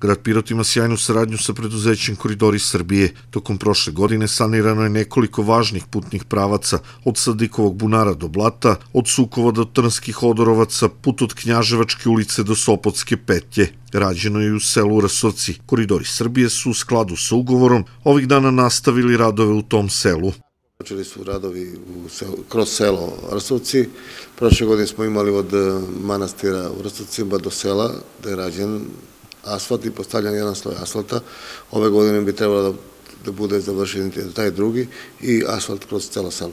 Grad Pirot ima sjajnu saradnju sa preduzećem Koridori Srbije. Tokom prošle godine sanirano je nekoliko važnih putnih pravaca od Sadikovog bunara do Blata, od Sukova do Trnskih odorovaca, put od Knjaževačke ulice do Sopotske petlje. Rađeno je u selu Rasoci. Koridori Srbije su u skladu sa ugovorom ovih dana nastavili radove u tom selu. Počeli su radovi u selo, kroz selo Rsovci. Prošle godine smo imali od eh, manastira u Rsovcima do sela, da je rađen asfalt i postavljan jedan sloj asfalta. Ove godine bi trebalo da, da bude završen taj drugi i asfalt kroz celo selo.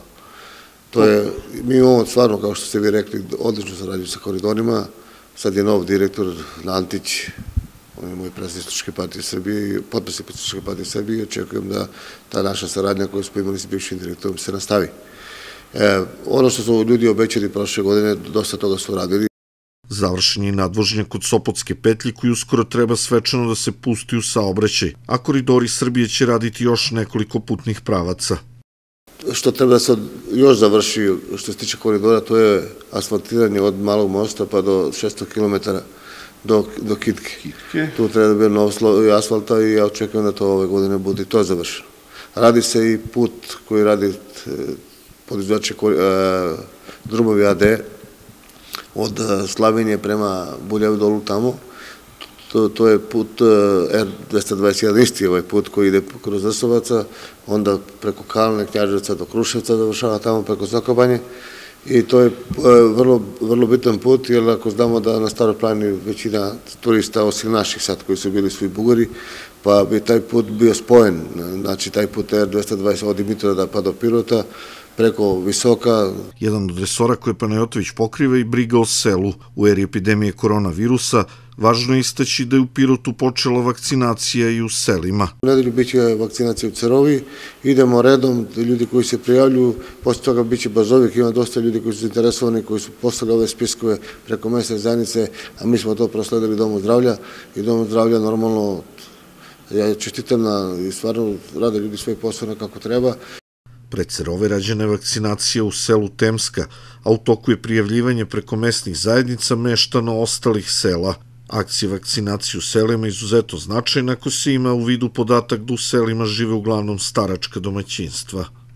To je, mi imamo stvarno, kao što ste vi rekli, odlično saradnju sa koridorima. Sad je nov direktor Nantić, on je moj predsjedničke partije Srbije i potpredsjednik predsjedničke partije Srbije. Očekujem da ta naša saradnja koju smo imali s bivšim direktorom se nastavi. E, ono što su ljudi obećali prošle godine, dosta toga su radili. Završen je nadvožnjak kod Sopotske petlje koji uskoro treba svečano da se pusti u saobraćaj, a koridori Srbije će raditi još nekoliko putnih pravaca. Što treba da se još završi što se tiče koridora, to je asfaltiranje od Malog mosta pa do 600 km do, Kitke. Tu treba da bi nov sloj asfalta i ja očekujem da to ove godine bude i to je završeno. Radi se i put koji radi eh, podizvače eh, drumovi AD, од Славиње према Булјав долу таму. То, тоа е пут Р221 овај пут кој иде кроз Рсоваца, онда преку Калне, Књажевца до Крушевца завршава таму преку Сокобање. И тој е врло, врло битен пут, јер ако знамо да на Старо Плани веќина туриста, осим наших сад, кои се били своји бугари, па би тај пут био споен. Значи, тај пут р 220 од Димитровда па до Пирота, preko Visoka. Jedan od resora koje Panajotović pokriva i briga o selu u eri epidemije koronavirusa, Važno je istaći da je u Pirotu počela vakcinacija i u selima. U nedelju bit će vakcinacija u Cerovi, idemo redom, ljudi koji se prijavljuju, posle toga bit će Bazovik, ima dosta ljudi koji su zainteresovani, koji su poslali ove spiskove preko mesne zajednice, a mi smo to prosledili Domu zdravlja i Domu zdravlja normalno ja čestitam na, i stvarno rade ljudi svoj posao kako treba. Pred serove rađena je vakcinacija u selu Temska, a u toku je prijavljivanje preko mesnih zajednica meštano ostalih sela. Akcija vakcinacije u selima je izuzeto značajna ako se ima u vidu podatak da u selima žive uglavnom staračka domaćinstva.